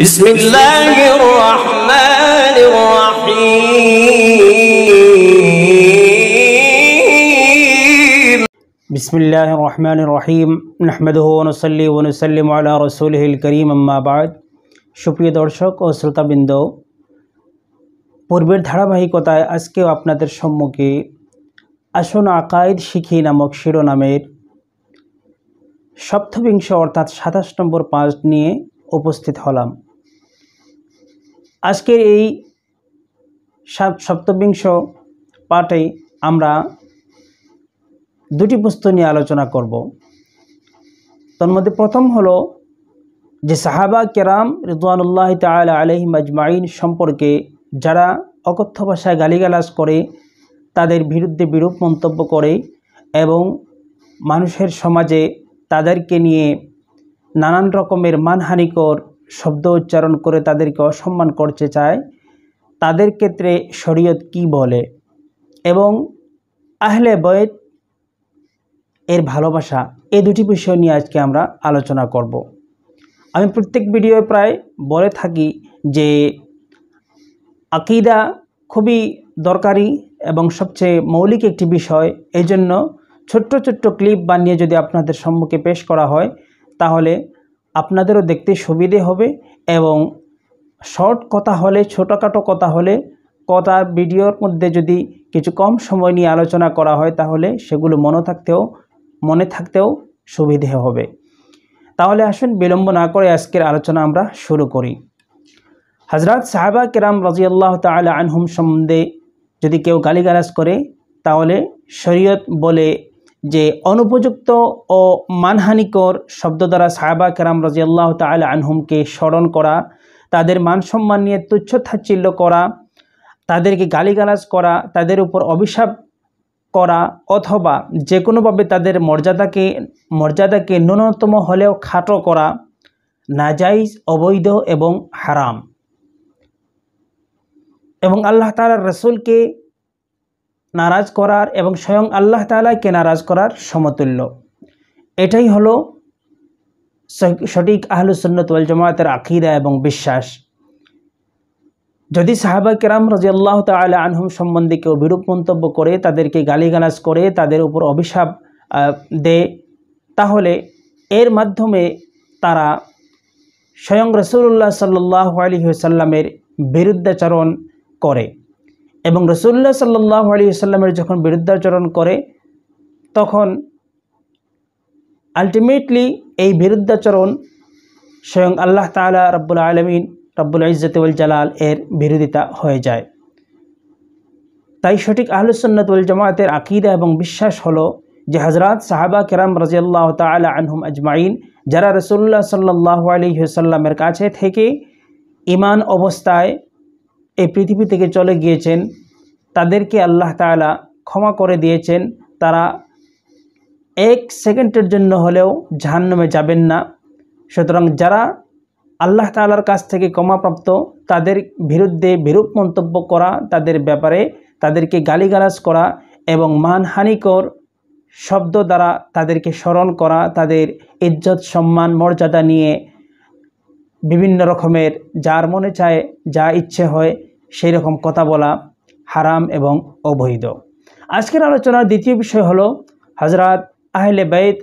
بسم الله الرحمن الرحيم بسم الله الرحمن الرحيم نحمده ونصلي ونسلم على رسوله الكريم اما بعد সুপ্রিয় দর্শক ও শ্রোতাবৃন্দ পূর্বের ধারাবাহিকতায় আজকেও আপনাদের সম্মুখে আসন আকায়েদ শিখি নামক শিরোনামের সপ্তবিংশ অর্থাৎ সাতাশ নম্বর পাঁচ নিয়ে উপস্থিত হলাম আজকের এই সপ্তবিংশ পাঠে আমরা দুটি পুস্তক নিয়ে আলোচনা করব তন্মধ্যে প্রথম হলো যে সাহাবা কেরাম রিদওয়ানুল্লাহ তাল আলহিম আজমাইন সম্পর্কে যারা অকথ্য ভাষায় গালিগালাজ করে তাদের বিরুদ্ধে বিরূপ মন্তব্য করে এবং মানুষের সমাজে তাদেরকে নিয়ে নানান রকমের মানহানিকর শব্দ উচ্চারণ করে তাদেরকে অসম্মান করতে চায় তাদের ক্ষেত্রে শরীয়ত কি বলে এবং আহলে বয়েদ এর ভালোবাসা এই দুটি বিষয় নিয়ে আজকে আমরা আলোচনা করব আমি প্রত্যেক ভিডিও প্রায় বলে থাকি যে আকিদা খুবই দরকারি এবং সবচেয়ে মৌলিক একটি বিষয় এজন্য ছোট্ট ছোট্ট ক্লিপ বানিয়ে যদি আপনাদের সম্মুখে পেশ করা হয় তাহলে আপনাদেরও দেখতে সুবিধে হবে এবং শর্ট কথা হলে ছোটোখাটো কথা হলে কথার ভিডিওর মধ্যে যদি কিছু কম সময় নিয়ে আলোচনা করা হয় তাহলে সেগুলো মনে থাকতেও মনে থাকতেও সুবিধে হবে তাহলে আসুন বিলম্ব না করে আজকের আলোচনা আমরা শুরু করি হজরত সাহেবা কেরাম রাজিয়াল্লাহ তালা আনহুম সম্বন্ধে যদি কেউ গালিগালাজ করে তাহলে শরীয়ত বলে যে অনুপযুক্ত ও মানহানিকর শব্দ দ্বারা সাহাবা কেরাম রাজিয়াল্লাহ তাল আনহুমকে স্মরণ করা তাদের মান সম্মান নিয়ে তুচ্ছ থাচ্ছিল্য করা তাদেরকে গালিগালাজ করা তাদের উপর অভিশাপ করা অথবা যে কোনোভাবে তাদের মর্যাদাকে মর্যাদাকে ন্যূনতম হলেও খাটো করা নাজাইজ অবৈধ এবং হারাম এবং আল্লাহ তালার রসুলকে নারাজ করার এবং স্বয়ং আল্লাহ তালাকে নারাজ করার সমতুল্য এটাই হলো সঠিক আহলুসন্নত ওয়াল জমায়েতের আকিরা এবং বিশ্বাস যদি সাহাবা কেরাম আল্লাহ তালা আনহুম সম্বন্ধে কেউ বিরূপ মন্তব্য করে তাদেরকে গালিগালাজ করে তাদের উপর অভিশাপ দেয় তাহলে এর মাধ্যমে তারা স্বয়ং রসুল্লাহ সাল্লাহ আলী সাল্লামের বিরুদ্ধাচরণ করে এবং রসুল্লাহ সাল্লাহ আলী সাল্লামের যখন বিরুদ্ধাচরণ করে তখন আলটিমেটলি এই বিরুদ্ধাচরণ স্বয়ং আল্লাহ তালা রব্বুল আলমিন রব্বুল ইজতউল জালাল এর বিরোধিতা হয়ে যায় তাই সঠিক আহলুসন্নতুল জামাতের আকিদা এবং বিশ্বাস হলো যে হজরত সাহাবা কেরাম রাজিয়াল্লাহ তালা আনহুম আজমাইন যারা রসুল্লাহ সাল্লাহ আলী সাল্লামের কাছে থেকে ইমান অবস্থায় এই পৃথিবী থেকে চলে গিয়েছেন তাদেরকে আল্লাহ তালা ক্ষমা করে দিয়েছেন তারা এক সেকেন্ডের জন্য হলেও জাহান্নামে যাবেন না সুতরাং যারা আল্লাহ তালার কাছ থেকে ক্ষমাপ্রাপ্ত তাদের বিরুদ্ধে বিরূপ মন্তব্য করা তাদের ব্যাপারে তাদেরকে গালিগালাজ করা এবং মানহানিকর শব্দ দ্বারা তাদেরকে স্মরণ করা তাদের ইজ্জত সম্মান মর্যাদা নিয়ে বিভিন্ন রকমের যার মনে চায় যা ইচ্ছে হয় সেই রকম কথা বলা হারাম এবং অবৈধ আজকের আলোচনার দ্বিতীয় বিষয় হলো হজরত আহলে বেদ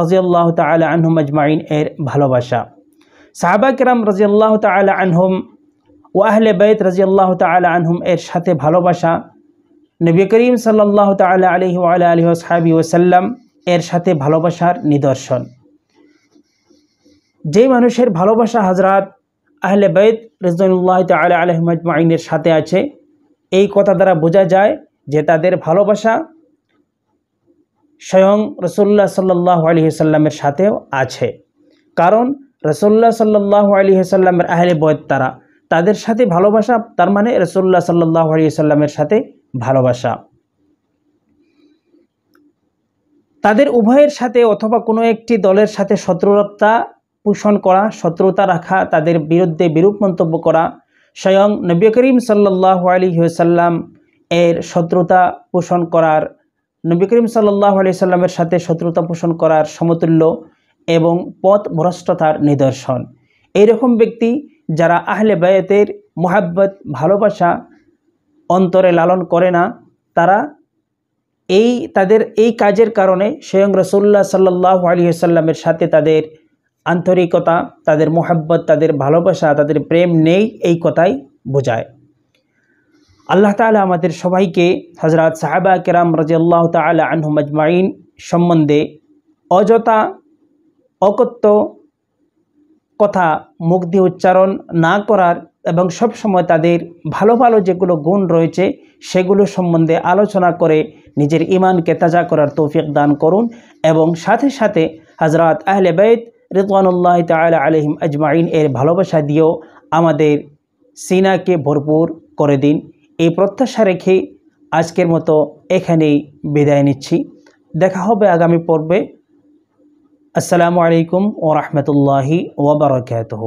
রাজিয়াল্লাহ তালা আনহুম আজমাইন এর ভালোবাসা সাহাবা কিরাম রাজিয়াল্লাহ তালা আনহুম ও আহলে বেদ রাজিয়াল্লাহ তালা আনহুম এর সাথে ভালোবাসা নবী করিম সাল্লাহ তালা আলহি আল্লাহ আলহি সাহাবি ওসাল্লাম এর সাথে ভালোবাসার নিদর্শন যেই মানুষের ভালোবাসা হজরত আহলে বৈদ রেজনুল্লাহ তাল আলহমাইনের সাথে আছে এই কথা দ্বারা বোঝা যায় যে তাদের ভালোবাসা স্বয়ং রসুল্লাহ সাল্লাহ আলহিহাল্লামের সাথেও আছে কারণ রসুল্লাহ সাল্লাহ আলহিহাল্লামের আহলে বৈদ তারা তাদের সাথে ভালোবাসা তার মানে রসুল্লাহ সাল্লাহ আলহিহাল্লামের সাথে ভালোবাসা তাদের উভয়ের সাথে অথবা কোনো একটি দলের সাথে শত্রুতা পোষণ করা শত্রুতা রাখা তাদের বিরুদ্ধে বিরূপ মন্তব্য করা স্বয়ং নবী করিম সাল্লাহ আলী সাল্লাম এর শত্রুতা পোষণ করার নবী করিম সাল্লাহ আলি সাল্লামের সাথে শত্রুতা পোষণ করার সমতুল্য এবং পথ ভ্রষ্টতার নিদর্শন এইরকম ব্যক্তি যারা আহলে বায়তের মোহাব্বত ভালোবাসা অন্তরে লালন করে না তারা এই তাদের এই কাজের কারণে স্বয়ং রসুল্লাহ সাল্লাহ আলী সাল্লামের সাথে তাদের আন্তরিকতা তাদের মোহাব্বত তাদের ভালোবাসা তাদের প্রেম নেই এই কথাই বোঝায় আল্লাহ তালা আমাদের সবাইকে হজরত সাহেবা কেরাম রাজিয়াল্লাহ তালা আনহু মজমাইন সম্বন্ধে অযথা অকত্য কথা মুখ দিয়ে উচ্চারণ না করার এবং সবসময় তাদের ভালো ভালো যেগুলো গুণ রয়েছে সেগুলো সম্বন্ধে আলোচনা করে নিজের ইমানকে তাজা করার তৌফিক দান করুন এবং সাথে সাথে হজরত আহলে বেদ রেতওয়ানুল্লাহ তালা আলহিম আজমাইন এর ভালোবাসা দিয়েও আমাদের সিনাকে ভরপুর করে দিন এই প্রত্যাশা রেখে আজকের মতো এখানেই বিদায় নিচ্ছি দেখা হবে আগামী পর্বে আসসালামু আলাইকুম ও রহমতুল্লাহি ওবরাকাতহ